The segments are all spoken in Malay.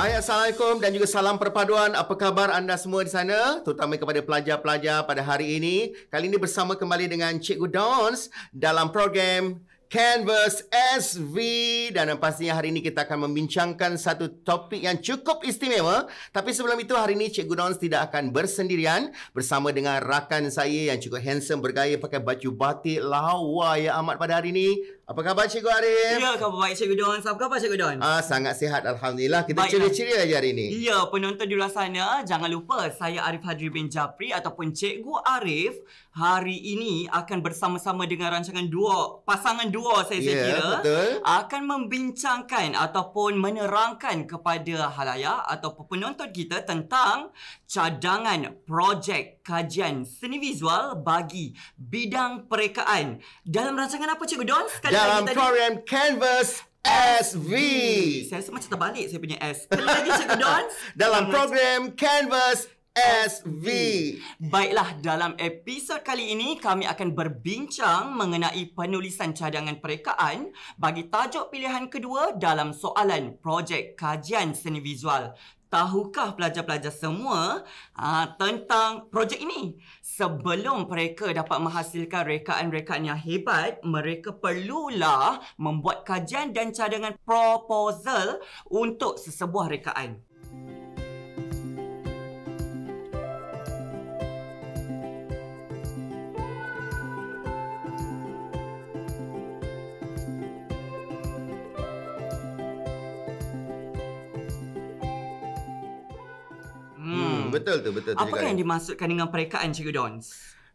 Hai Assalamualaikum dan juga salam perpaduan. Apa khabar anda semua di sana? Terutama kepada pelajar-pelajar pada hari ini. Kali ini bersama kembali dengan Cikgu Dons dalam program Canvas SV dan pastinya hari ini kita akan membincangkan satu topik yang cukup istimewa tapi sebelum itu hari ini Cikgu Dons tidak akan bersendirian bersama dengan rakan saya yang cukup handsome bergaya pakai baju batik lawa yang amat pada hari ini apa khabar Cikgu Arif? Ya, khabar baik Cikgu Don. Apa khabar Cikgu Don? Ah, sangat sihat Alhamdulillah. Kita ceria-ceria lah. hari ini. Ya, penonton di luar sana, jangan lupa saya Arif Hadri bin Japri ataupun Cikgu Arif hari ini akan bersama-sama dengan rancangan duo, pasangan duo saya, saya kira. Betul. Akan membincangkan ataupun menerangkan kepada halaya atau penonton kita tentang cadangan projek kajian seni visual bagi bidang perekaan. Dalam rancangan apa Cikgu Don? Sekali dalam program Canvas SV. Hmm, saya rasa macam terbalik saya punya S. Kena lagi cakap Don. Dalam program Canvas SV. Hmm. Baiklah, dalam episod kali ini kami akan berbincang mengenai penulisan cadangan perekaan bagi tajuk pilihan kedua dalam soalan projek kajian seni visual. Tahukah pelajar-pelajar semua ha, tentang projek ini? sebelum mereka dapat menghasilkan rekaan-rekaan yang hebat, mereka perlulah membuat kajian dan cadangan proposal untuk sesebuah rekaan. betul tu betul tu apa juga. Apa kan yang dimaksudkan dengan perekaan Cikgu Dons?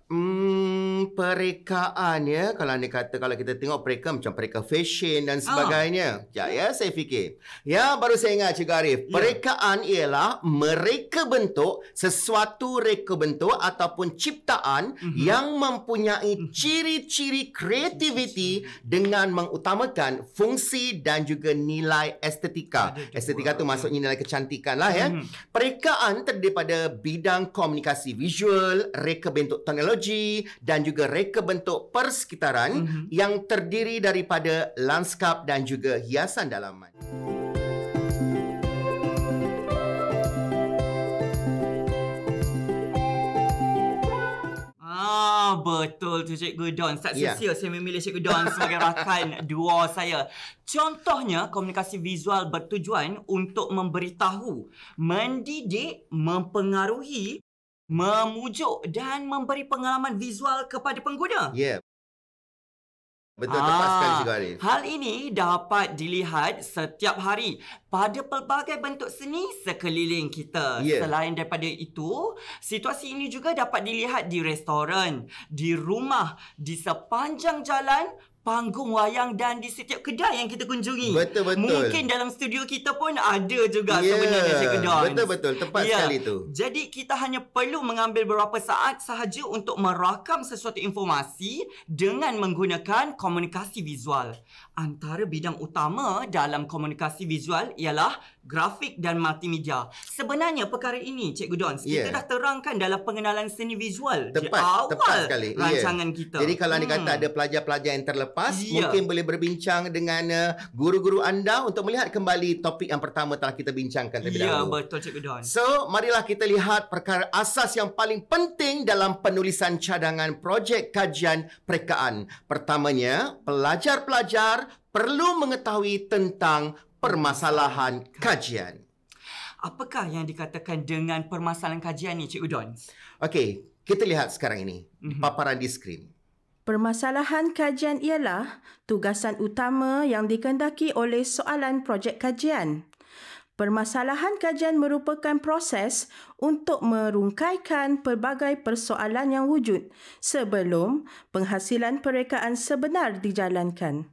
Hmm, perekaan ya. Kalau anda kata kalau kita tengok pereka macam pereka fashion dan ah. sebagainya. Oh. Ya, ya, saya fikir. Ya, baru saya ingat Cik Arif. Ya. Perekaan ialah mereka bentuk sesuatu reka bentuk ataupun ciptaan mm-hmm. yang mempunyai mhm. ciri-ciri kreativiti dengan mengutamakan fungsi dan juga nilai estetika. Estetika tu ya. maksudnya nilai kecantikan lah ya. Mm-hmm. Perekaan terdiri pada bidang komunikasi visual, reka bentuk teknologi geologi dan juga reka bentuk persekitaran mm-hmm. yang terdiri daripada lanskap dan juga hiasan dalaman. Ah, betul tu Cikgu Don. Sat yeah. sia saya memilih Cikgu Don sebagai rakan duo saya. Contohnya komunikasi visual bertujuan untuk memberitahu, mendidik, mempengaruhi memujuk dan memberi pengalaman visual kepada pengguna. Ya. Yeah. Betul tepat sekali juga Arif. Ah, hal ini dapat dilihat setiap hari pada pelbagai bentuk seni sekeliling kita. Yeah. Selain daripada itu, situasi ini juga dapat dilihat di restoran, di rumah, di sepanjang jalan, panggung wayang dan di setiap kedai yang kita kunjungi. Betul betul. Mungkin dalam studio kita pun ada juga yeah. sebenarnya Cikgu Don. Betul betul, tempat yeah. sekali tu. Jadi kita hanya perlu mengambil beberapa saat sahaja untuk merakam sesuatu informasi dengan menggunakan komunikasi visual. Antara bidang utama dalam komunikasi visual ialah grafik dan multimedia. Sebenarnya perkara ini, Cikgu Don, kita dah terangkan dalam pengenalan seni visual tepat, di awal tepat sekali. rancangan yeah. kita. Jadi kalau anda kata hmm. ada pelajar-pelajar yang terlepas, yeah. mungkin boleh berbincang dengan uh, guru-guru anda untuk melihat kembali topik yang pertama telah kita bincangkan terlebih yeah, dahulu. Ya, betul Cikgu Don. So, marilah kita lihat perkara asas yang paling penting dalam penulisan cadangan projek kajian perekaan. Pertamanya, pelajar-pelajar perlu mengetahui tentang permasalahan kajian. Apakah yang dikatakan dengan permasalahan kajian ini, Cik Udon? Okey, kita lihat sekarang ini mhm. paparan di skrin. Permasalahan kajian ialah tugasan utama yang dikendaki oleh soalan projek kajian. Permasalahan kajian merupakan proses untuk merungkaikan pelbagai persoalan yang wujud sebelum penghasilan perekaan sebenar dijalankan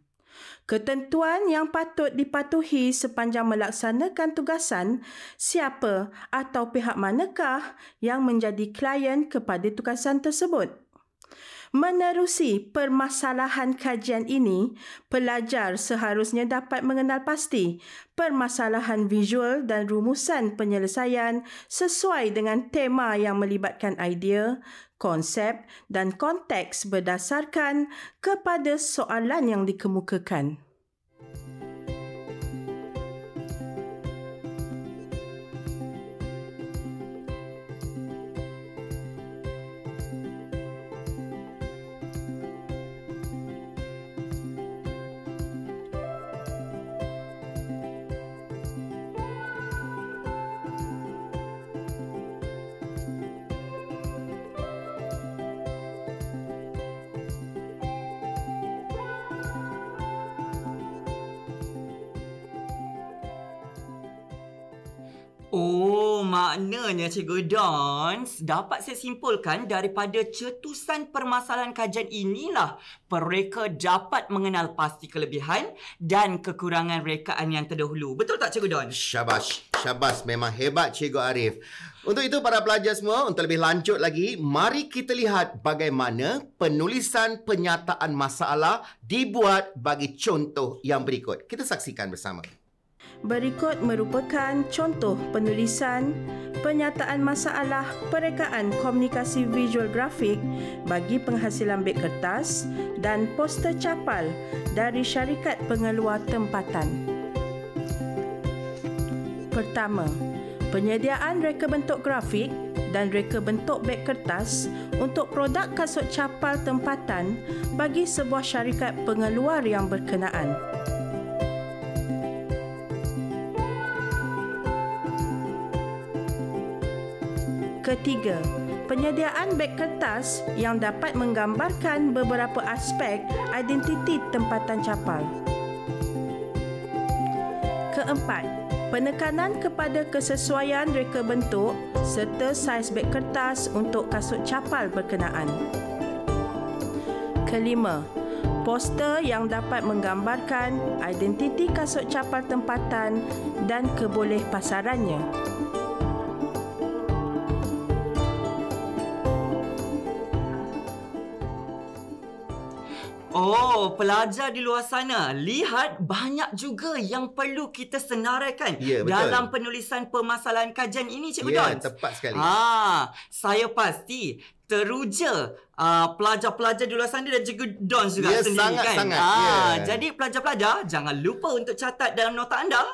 ketentuan yang patut dipatuhi sepanjang melaksanakan tugasan, siapa atau pihak manakah yang menjadi klien kepada tugasan tersebut. Menerusi permasalahan kajian ini, pelajar seharusnya dapat mengenal pasti permasalahan visual dan rumusan penyelesaian sesuai dengan tema yang melibatkan idea, konsep dan konteks berdasarkan kepada soalan yang dikemukakan. Oh, maknanya Cikgu Dons dapat saya simpulkan daripada cetusan permasalahan kajian inilah mereka dapat mengenal pasti kelebihan dan kekurangan rekaan yang terdahulu. Betul tak Cikgu Dons? Syabas. Syabas. Memang hebat Cikgu Arif. Untuk itu, para pelajar semua, untuk lebih lanjut lagi, mari kita lihat bagaimana penulisan penyataan masalah dibuat bagi contoh yang berikut. Kita saksikan bersama. Berikut merupakan contoh penulisan penyataan masalah perekaan komunikasi visual grafik bagi penghasilan beg kertas dan poster capal dari syarikat pengeluar tempatan. Pertama, penyediaan reka bentuk grafik dan reka bentuk beg kertas untuk produk kasut capal tempatan bagi sebuah syarikat pengeluar yang berkenaan. ketiga, penyediaan beg kertas yang dapat menggambarkan beberapa aspek identiti tempatan capal. Keempat, penekanan kepada kesesuaian reka bentuk serta saiz beg kertas untuk kasut capal berkenaan. Kelima, poster yang dapat menggambarkan identiti kasut capal tempatan dan kebolehpasarannya. pasarannya. Oh, pelajar di luar sana, lihat banyak juga yang perlu kita senaraikan ya, dalam penulisan permasalahan kajian ini, Cikgu ya, Don. Ya, tepat sekali. Ah, saya pasti teruja uh, pelajar-pelajar di luar sana dan juga Don juga ya, sendiri sangat, kan. Sangat. Ah, ya. jadi pelajar-pelajar jangan lupa untuk catat dalam nota anda.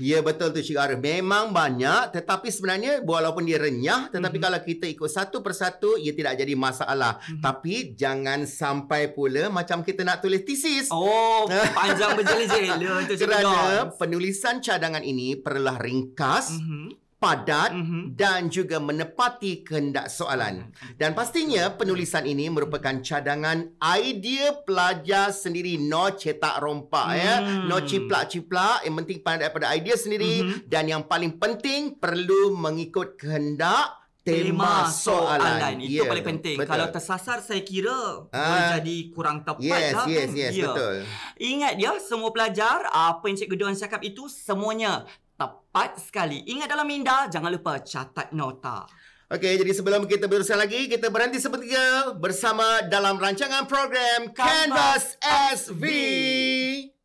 Ya betul tu Cik Arif. Memang banyak tetapi sebenarnya walaupun dia renyah tetapi mm-hmm. kalau kita ikut satu persatu ia tidak jadi masalah. Mm-hmm. Tapi jangan sampai pula macam kita nak tulis tesis. Oh panjang berjeli-jeli. Kerana penulisan cadangan ini perlah ringkas mm-hmm padat mm-hmm. dan juga menepati kehendak soalan. Mhm. Mhm. Dan pastinya penulisan ini merupakan cadangan idea pelajar sendiri no cetak rompak mm. ya. Hmm. No ciplak-ciplak, yang penting daripada idea sendiri mm-hmm. dan yang paling penting perlu mengikut kehendak tema, soalan. soalan. Itu yeah. paling penting. Betul. Kalau tersasar saya kira uh, boleh jadi kurang tepat yes, lah. Yes, yes, yes, ya. yeah. betul. Ingat ya semua pelajar apa yang cikgu Dewan cakap itu semuanya Tepat sekali. Ingat dalam minda, jangan lupa catat nota. Okey, jadi sebelum kita berusaha lagi, kita berhenti sebentar bersama dalam rancangan program Canvas, Canvas SV. SV.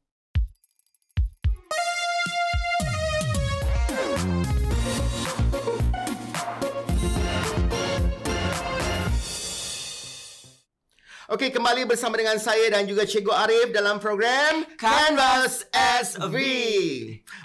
Okey, kembali bersama dengan saya dan juga Cikgu Arif dalam program Canvas SV.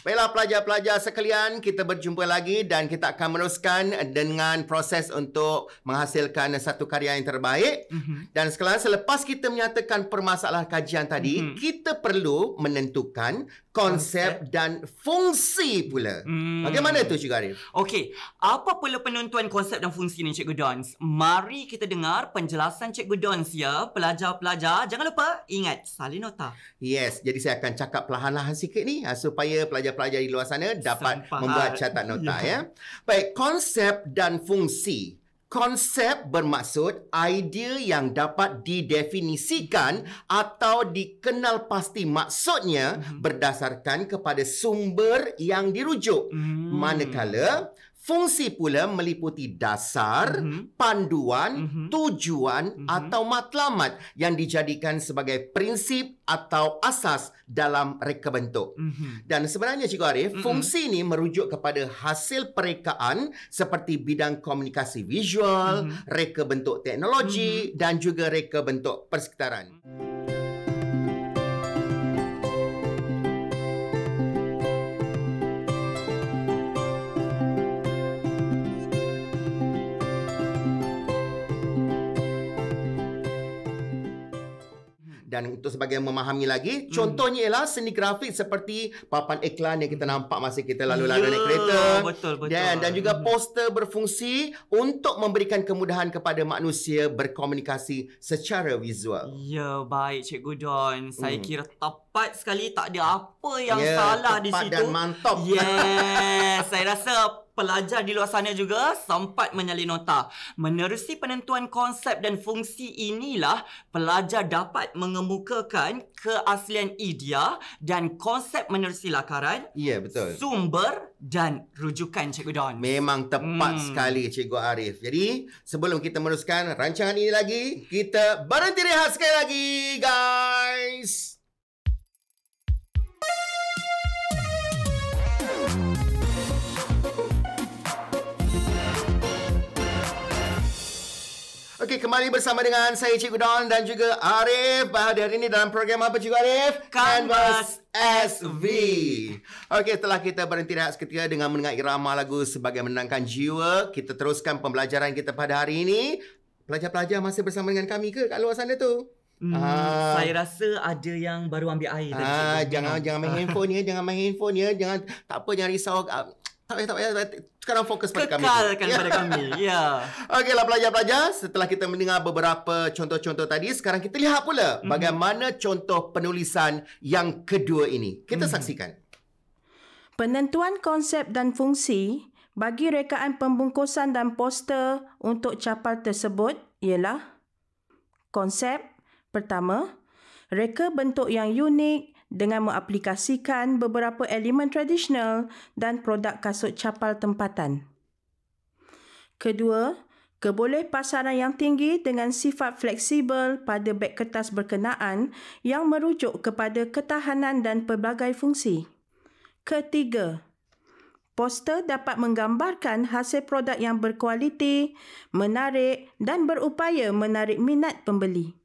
Baiklah pelajar-pelajar sekalian, kita berjumpa lagi dan kita akan meneruskan dengan proses untuk menghasilkan satu karya yang terbaik. Mhm. Dan sekarang selepas kita menyatakan permasalahan kajian tadi, mhm. kita perlu menentukan konsep dan fungsi pula. Hmm. Bagaimana tu Cik Arif? Okey, apa pula penentuan konsep dan fungsi ni Cik Dons? Mari kita dengar penjelasan Cik Dons ya, pelajar-pelajar. Jangan lupa ingat salin nota. Yes, jadi saya akan cakap perlahan-lahan sikit ni ah, supaya pelajar-pelajar di luar sana dapat Sempat. membuat catatan nota ya. ya. Baik, konsep dan fungsi. Konsep bermaksud idea yang dapat didefinisikan atau dikenal pasti maksudnya mhm. berdasarkan kepada sumber yang dirujuk. Hmm. Manakala Fungsi pula meliputi dasar, mm-hmm. panduan, mm-hmm. tujuan mm-hmm. atau matlamat yang dijadikan sebagai prinsip atau asas dalam reka bentuk. Mm-hmm. Dan sebenarnya Cikgu Arif, mm-hmm. fungsi ini merujuk kepada hasil perekaan seperti bidang komunikasi visual, mm-hmm. reka bentuk teknologi mm-hmm. dan juga reka bentuk persekitaran. Mm-hmm. dan untuk sebagai memahami lagi hmm. contohnya ialah seni grafik seperti papan iklan yang kita hmm. nampak masa kita lalu ya, lalu yeah, naik kereta betul betul dan dan juga hmm. poster berfungsi untuk memberikan kemudahan kepada manusia berkomunikasi secara visual ya yeah, baik cikgu don saya hmm. kira top tepat sekali tak ada apa yang yeah, salah di situ. Tepat dan mantap. Yes, saya rasa pelajar di luar sana juga sempat menyalin nota. Menerusi penentuan konsep dan fungsi inilah pelajar dapat mengemukakan keaslian idea dan konsep menerusi lakaran. Ya, betul. Sumber dan rujukan Cikgu Don. Memang tepat hmm. sekali Cikgu Arif. Jadi, sebelum kita meneruskan rancangan ini lagi, kita berhenti rehat sekali lagi guys. Okey, kembali bersama dengan saya Cikgu Don dan juga Arif. Bahagian hari ini dalam program apa Cikgu Arif? Canvas, SV. Okey, setelah kita berhenti rehat seketika dengan mendengar irama lagu sebagai menangkan jiwa, kita teruskan pembelajaran kita pada hari ini. Pelajar-pelajar masih bersama dengan kami ke kat luar sana tu? Hmm, uh, saya rasa ada yang baru ambil air uh, Jangan jangan main handphone ya, jangan main handphone ya, jangan tak apa jangan risau. Ah, tak payah, tak payah. Sekarang fokus pada kami. Kekalkan ya. pada kami. Ya. Yeah. Okeylah pelajar-pelajar. Setelah kita mendengar beberapa contoh-contoh tadi. Sekarang kita lihat pula. Mm-hmm. Bagaimana contoh penulisan yang kedua ini. Kita mm-hmm. saksikan. Penentuan konsep dan fungsi bagi rekaan pembungkusan dan poster untuk capal tersebut ialah konsep pertama, reka bentuk yang unik dengan mengaplikasikan beberapa elemen tradisional dan produk kasut capal tempatan. Kedua, keboleh pasaran yang tinggi dengan sifat fleksibel pada beg kertas berkenaan yang merujuk kepada ketahanan dan pelbagai fungsi. Ketiga, poster dapat menggambarkan hasil produk yang berkualiti, menarik dan berupaya menarik minat pembeli.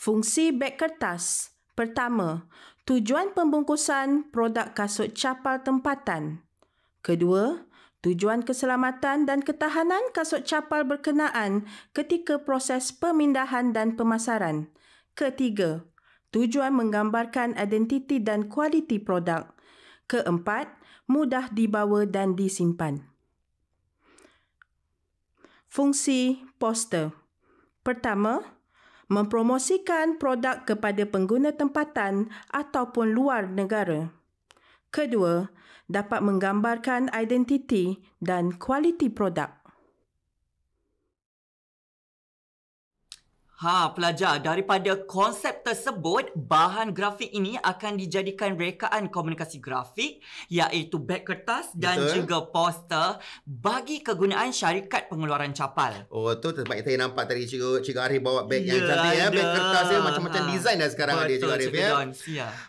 Fungsi beg kertas. Pertama, tujuan pembungkusan produk kasut capal tempatan. Kedua, tujuan keselamatan dan ketahanan kasut capal berkenaan ketika proses pemindahan dan pemasaran. Ketiga, tujuan menggambarkan identiti dan kualiti produk. Keempat, mudah dibawa dan disimpan. Fungsi poster. Pertama, mempromosikan produk kepada pengguna tempatan ataupun luar negara. Kedua, dapat menggambarkan identiti dan kualiti produk. Ha, pelajar, daripada konsep tersebut, bahan grafik ini akan dijadikan rekaan komunikasi grafik iaitu beg kertas dan juga poster bagi kegunaan syarikat pengeluaran capal. Oh, tu sebab yang saya nampak tadi Cikgu, Cikgu Arif bawa beg yeah, yang ya, cantik ya, beg kertas lah ya, macam-macam ha. design dah sekarang Betul, dia Cikgu Arif ya. Don,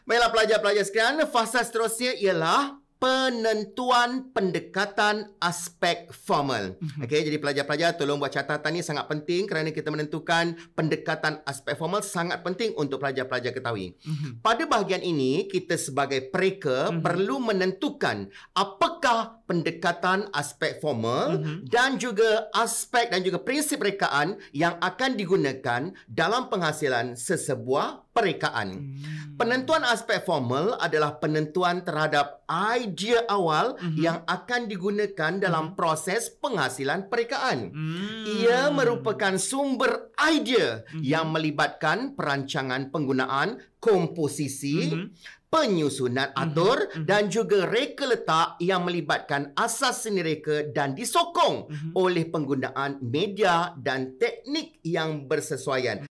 Baiklah pelajar-pelajar sekalian, fasa seterusnya ialah penentuan pendekatan aspek formal. Mm-hmm. Okey, jadi pelajar-pelajar tolong buat catatan ni sangat penting kerana kita menentukan pendekatan aspek formal sangat penting untuk pelajar-pelajar ketahui. Mm-hmm. Pada bahagian ini, kita sebagai preka mm-hmm. perlu menentukan apakah pendekatan aspek formal uh-huh. dan juga aspek dan juga prinsip rekaan yang akan digunakan dalam penghasilan sesebuah perekaan. Uh-huh. Hmm. Penentuan aspek formal adalah penentuan terhadap idea awal uh-huh. yang akan digunakan dalam mhm. proses penghasilan perekaan. Uh-huh. Hmm. Ia merupakan sumber idea uh-huh. yang melibatkan perancangan penggunaan komposisi uh-huh penyusunan mhm. atur mm-hmm. dan juga reka letak yang melibatkan asas seni reka dan disokong mm-hmm. oleh penggunaan media dan teknik yang bersesuaian.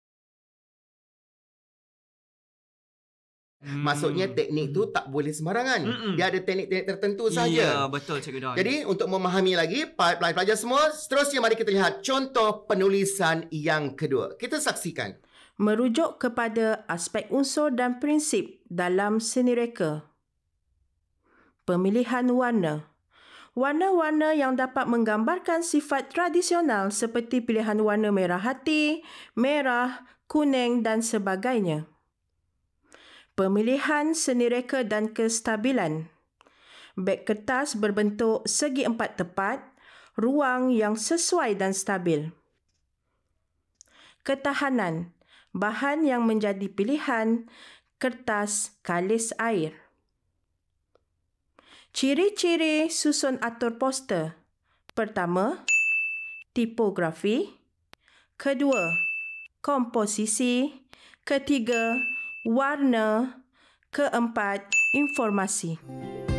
Hmm. Maksudnya teknik tu mhm. tak boleh sembarangan. Mm-mm. Dia ada teknik-teknik tertentu saja. Ya, betul Cikgu Don. Jadi untuk memahami lagi pelajar-pelajar semua, seterusnya mari kita lihat contoh penulisan yang kedua. Kita saksikan merujuk kepada aspek unsur dan prinsip dalam seni reka. Pemilihan warna Warna-warna yang dapat menggambarkan sifat tradisional seperti pilihan warna merah hati, merah, kuning dan sebagainya. Pemilihan seni reka dan kestabilan Beg kertas berbentuk segi empat tepat, ruang yang sesuai dan stabil. Ketahanan bahan yang menjadi pilihan, kertas, kalis air. Ciri-ciri susun atur poster. Pertama, tipografi. Kedua, komposisi. Ketiga, warna. Keempat, informasi. Informasi.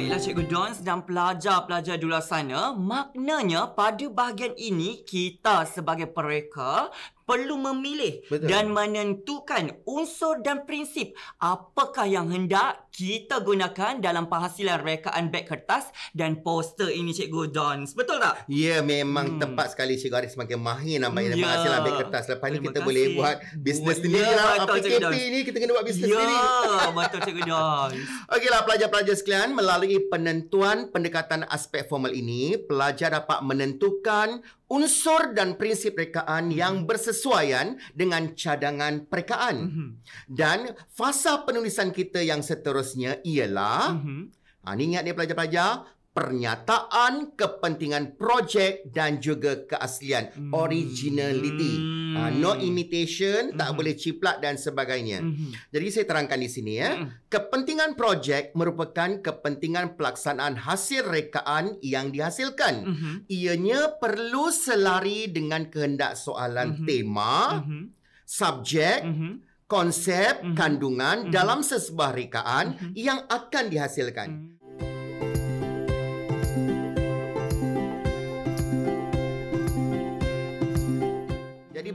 Baiklah Cikgu Don sedang pelajar-pelajar di luar sana, eh, maknanya pada bahagian ini kita sebagai pereka perlu memilih Betul. dan menentukan unsur dan prinsip apakah yang hendak kita gunakan dalam penghasilan rekaan beg kertas dan poster ini Cikgu Don. Betul tak? Ya, memang hmm. tepat sekali Cikgu Arif semakin mahir nampaknya yeah. dalam ya. penghasilan beg kertas. Lepas ni kita kasih. boleh buat bisnes oh, sendiri yeah, lah. PKP ini kita kena buat bisnes yeah, sendiri. Ya, betul Cikgu Don. Okeylah pelajar-pelajar sekalian, melalui penentuan pendekatan aspek formal ini, pelajar dapat menentukan unsur dan prinsip rekaan hmm yang bersesuaian dengan cadangan perekaan. hmm Dan fasa penulisan kita yang seterusnya ialah mm-hmm. ha ni ingat ni pelajar-pelajar pernyataan kepentingan projek dan juga keaslian hmm. originality hmm. Uh, no imitation hmm. tak boleh ciplak dan sebagainya hmm. jadi saya terangkan di sini ya hmm. kepentingan projek merupakan kepentingan pelaksanaan hasil rekaan yang dihasilkan hmm. ianya perlu selari dengan kehendak soalan hmm. tema hmm. subjek hmm konsep hmm kandungan hmm dalam sesebuah rekaan hmm yang akan dihasilkan hmm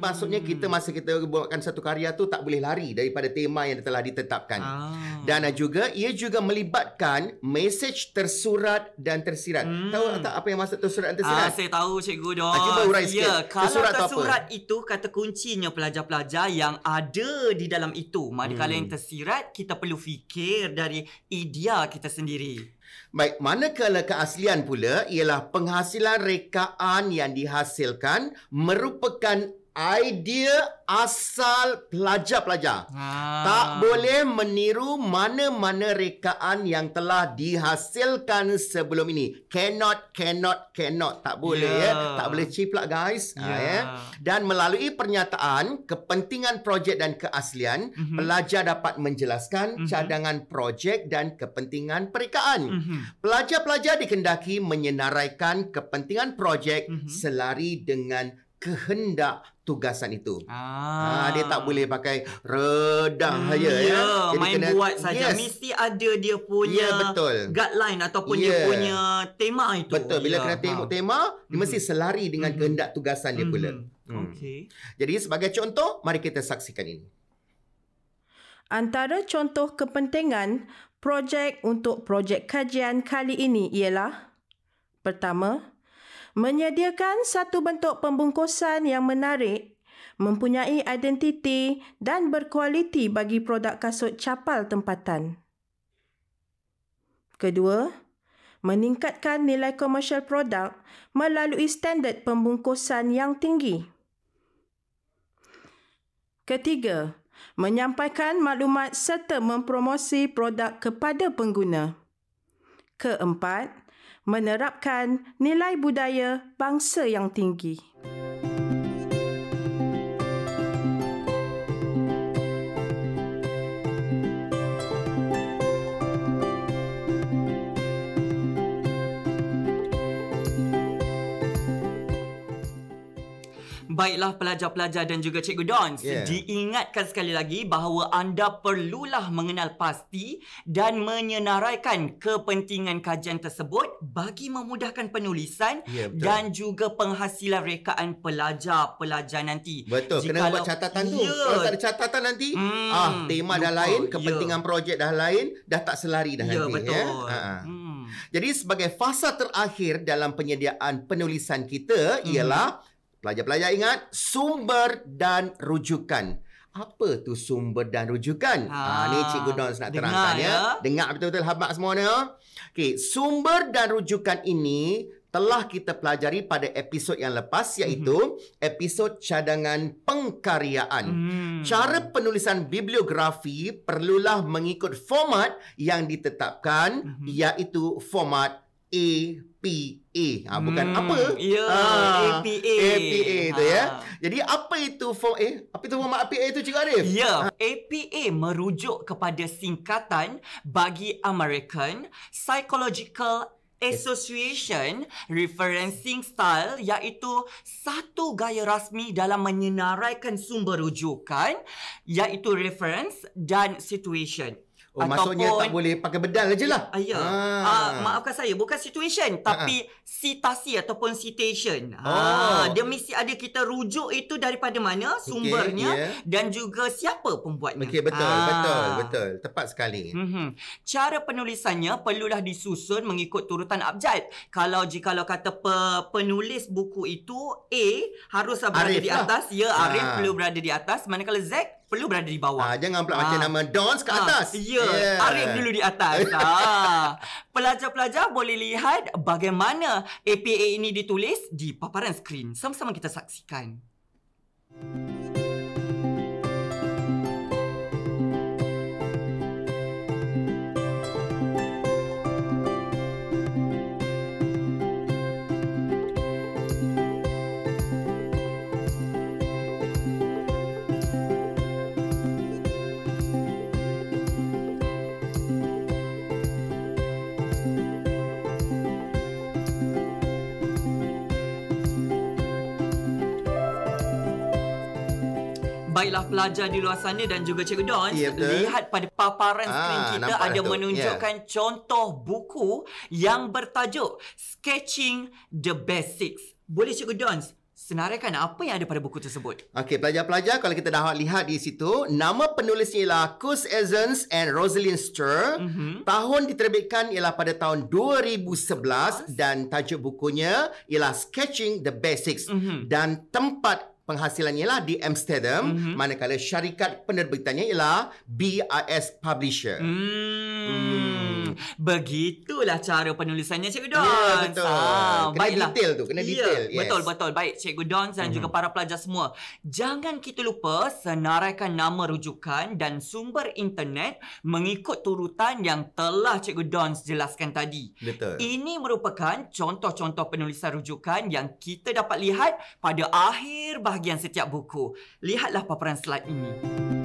maksudnya hmm. kita masa kita buatkan satu karya tu tak boleh lari daripada tema yang telah ditetapkan. Ah. Dan ah, juga ia juga melibatkan message tersurat dan tersirat. Hmm. Tahu tak apa yang maksud tersurat dan tersirat? Ah, saya tahu cikgu dah. Ah, cuba urai ya, sikit. Ya, kalau tersurat, tersurat apa? itu kata kuncinya pelajar-pelajar yang ada di dalam itu. Manakala hmm. yang tersirat kita perlu fikir dari idea kita sendiri. Baik, manakala keaslian pula ialah penghasilan rekaan yang dihasilkan merupakan idea asal pelajar-pelajar. Ha. Tak boleh meniru mana-mana rekaan yang telah dihasilkan sebelum ini. Cannot, cannot, cannot. Tak boleh yeah. ya. Tak boleh ciplak guys. Yeah. Ha, ya. ya. Dan melalui pernyataan kepentingan projek dan keaslian, mm-hmm. pelajar dapat menjelaskan mm-hmm. cadangan projek dan kepentingan perikaan. Mm-hmm. Pelajar-pelajar dikendaki menyenaraikan kepentingan projek mm-hmm. selari dengan kehendak tugasan itu. Ah. ah dia tak boleh pakai redah hmm, ya. Ya, main kena, buat saja. Yes. Mesti ada dia punya yeah, betul. guideline ataupun yeah. dia ya. punya tema itu. Betul. Bila yeah. kena tengok tema, hmm. dia mesti hmm. selari dengan hmm. kehendak tugasan dia hmm. pula. Hmm. Okey. Jadi sebagai contoh, mari kita saksikan ini. Antara contoh kepentingan projek untuk projek kajian kali ini ialah pertama, menyediakan satu bentuk pembungkusan yang menarik, mempunyai identiti dan berkualiti bagi produk kasut capal tempatan. Kedua, meningkatkan nilai komersial produk melalui standard pembungkusan yang tinggi. Ketiga, menyampaikan maklumat serta mempromosi produk kepada pengguna. Keempat, menerapkan nilai budaya bangsa yang tinggi. Baiklah pelajar-pelajar dan juga Cikgu Don, yeah. diingatkan sekali lagi bahawa anda perlulah mengenal pasti dan menyenaraikan kepentingan kajian tersebut bagi memudahkan penulisan yeah, ya, dan juga penghasilan rekaan pelajar-pelajar nanti. Betul, Jikalau, kena buat catatan yeah. tu. Ya. Kalau tak ada catatan nanti, mm, ah tema lupa, dah lain, ya. kepentingan yeah. projek dah lain, dah tak selari dah yeah, nanti. Betul. Ya, betul. Hmm. Jadi sebagai fasa terakhir dalam penyediaan penulisan kita hmm. ialah... Mm. Pelajar-pelajar ingat sumber dan rujukan. Apa tu sumber dan rujukan? Ha, ha ni Cikgu Don nak terangkan dengar, ya. ya. Dengar betul-betul habaq semua ni. Oh. Okey, sumber dan rujukan ini telah kita pelajari pada episod yang lepas iaitu mm-hmm. episod cadangan pengkaryaan. Mm-hmm. Cara penulisan bibliografi perlulah mengikut format yang ditetapkan mm-hmm. iaitu format A APA ha, bukan hmm, apa ya APA ha, APA tu ya. ha. ya jadi apa itu form A eh, apa itu form APA itu cik Arif ya ha. APA merujuk kepada singkatan bagi American Psychological Association referencing style iaitu satu gaya rasmi dalam menyenaraikan sumber rujukan iaitu reference dan situation. Oh, ataupun, maksudnya tak boleh pakai bedal je lah. Ah, ya. ya. Ha. Uh, maafkan saya. Bukan situation. Tapi Ha-ha. citasi ataupun citation. Ah, oh. Uh, dia mesti ada kita rujuk itu daripada mana sumbernya. Okay, ya. yeah. Dan juga siapa pembuatnya. Okay, betul, uh. betul. Betul. Tepat sekali. Mm-hmm. Cara penulisannya perlulah disusun mengikut turutan abjad. Kalau jika kalau kata pe- penulis buku itu A haruslah berada Arif di lah. atas. Lah. Ya, Arif ha. perlu berada di atas. Manakala Z perlu berada di bawah. Ha, jangan pula ha. macam ah. nama Dons ke ha. atas. Ya, yeah. Arif dulu di atas. ha. Pelajar-pelajar boleh lihat bagaimana APA ini ditulis di paparan skrin. Sama-sama kita saksikan. Hmm. ialah pelajar di luar sana dan juga Cikgu Don yeah, ya, lihat pada paparan ah, screen kita ada itu. Ya. menunjukkan yeah. contoh buku yang hmm. bertajuk Sketching the Basics. Boleh Cikgu Don senaraikan apa yang ada pada buku tersebut? Okey, pelajar-pelajar kalau kita dah lihat di situ, nama penulisnya ialah Kus Essence and Rosalind Stir. Mm-hmm. Tahun diterbitkan ialah pada tahun 2011 dan tajuk bukunya ialah Sketching the Basics mm-hmm. dan tempat penghasilannya ialah di Amsterdam mm-hmm. manakala syarikat penerbitannya ialah BIS Publisher. Mm. Mm. Begitulah cara penulisannya Cikgu Don. Ya, yeah, betul. Ah, kena detail tu, kena ya, detail. Ya, yes. Betul, betul. Baik, Cikgu Don dan mm-hmm. juga mhm. para pelajar semua. Jangan kita lupa senaraikan nama rujukan dan sumber internet mengikut turutan yang telah Cikgu Don jelaskan tadi. Betul. Ini merupakan contoh-contoh penulisan rujukan yang kita dapat lihat pada akhir bahagian setiap buku. Lihatlah paparan slide ini. Mm-hmm.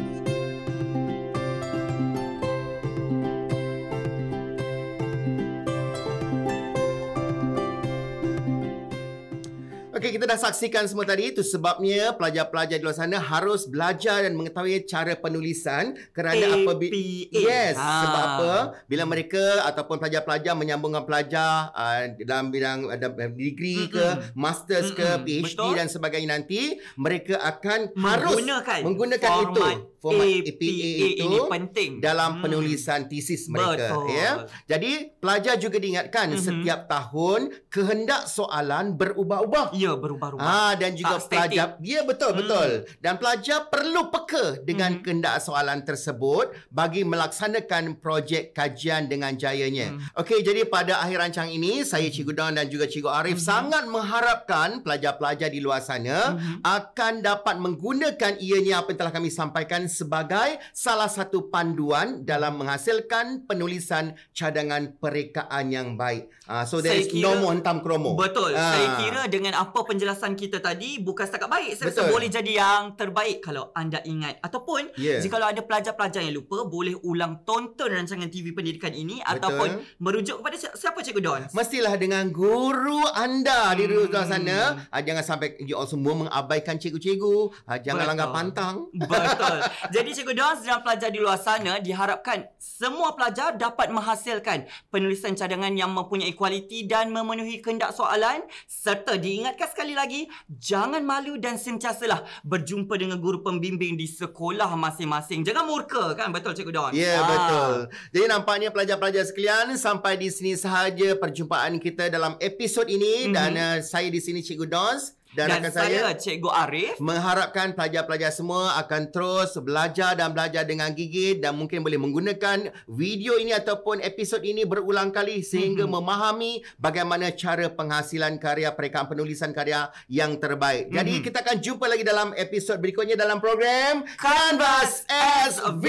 Okey, kita dah saksikan semua tadi. Itu sebabnya pelajar-pelajar di luar sana harus belajar dan mengetahui cara penulisan kerana A-P-A. apa... APA. Yes, ha. sebab apa? Bila mereka ataupun pelajar-pelajar menyambung menyambungkan pelajar uh, dalam bidang uh, degree mm-hmm. ke, masters mm-hmm. ke, PhD Betul? dan sebagainya nanti, mereka akan harus menggunakan, menggunakan format itu. Format APA, APA itu ini penting. Dalam mm. penulisan tesis mereka. Ya. Betul. Yeah? Jadi, pelajar juga diingatkan mm-hmm. setiap tahun kehendak soalan berubah-ubah. Ya berubah-ubah. Ah dan juga tak pelajar. Statik. Ya betul hmm. betul. Hmm. Dan pelajar perlu peka dengan hmm. kehendak soalan tersebut bagi melaksanakan projek kajian dengan jayanya. Hmm. Okey jadi pada akhir rancang ini saya hmm. Cikgu Don dan juga Cikgu Arif hmm. sangat mengharapkan pelajar-pelajar di luar sana hmm. akan dapat menggunakan ianya apa yang telah kami sampaikan sebagai salah satu panduan dalam menghasilkan penulisan cadangan perekaan yang baik. Uh, so there is kira, no more hentam kromo. Betul. Uh. Saya kira dengan apa apa penjelasan kita tadi bukan setakat baik saya rasa boleh jadi yang terbaik kalau anda ingat ataupun yeah. jika ada pelajar-pelajar yang lupa boleh ulang tonton rancangan TV pendidikan ini Betul. ataupun merujuk kepada siapa cikgu Don mestilah dengan guru anda hmm. di luar sana ah, jangan sampai you all semua mengabaikan cikgu-cikgu ah, jangan Betul. langgar pantang Betul jadi cikgu Don sedang pelajar di luar sana diharapkan semua pelajar dapat menghasilkan penulisan cadangan yang mempunyai kualiti dan memenuhi kehendak soalan serta diingatkan sekali lagi, jangan malu dan sentiasalah berjumpa dengan guru pembimbing di sekolah masing-masing. Jangan murka kan, betul Cikgu Don? Ya, yeah, ha. betul. Jadi nampaknya pelajar-pelajar sekalian, sampai di sini sahaja perjumpaan kita dalam episod ini mm-hmm. dan uh, saya di sini Cikgu Don dan, dan rakan saya, saya Cikgu Arif mengharapkan pelajar-pelajar semua akan terus belajar dan belajar dengan gigih dan mungkin boleh menggunakan video ini ataupun episod ini berulang kali sehingga mm-hmm. memahami bagaimana cara penghasilan karya perekaan penulisan karya yang terbaik. Mm-hmm. Jadi mhm. kita akan jumpa lagi dalam episod berikutnya dalam program Canvas SV.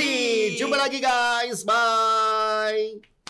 Jumpa lagi guys. Bye.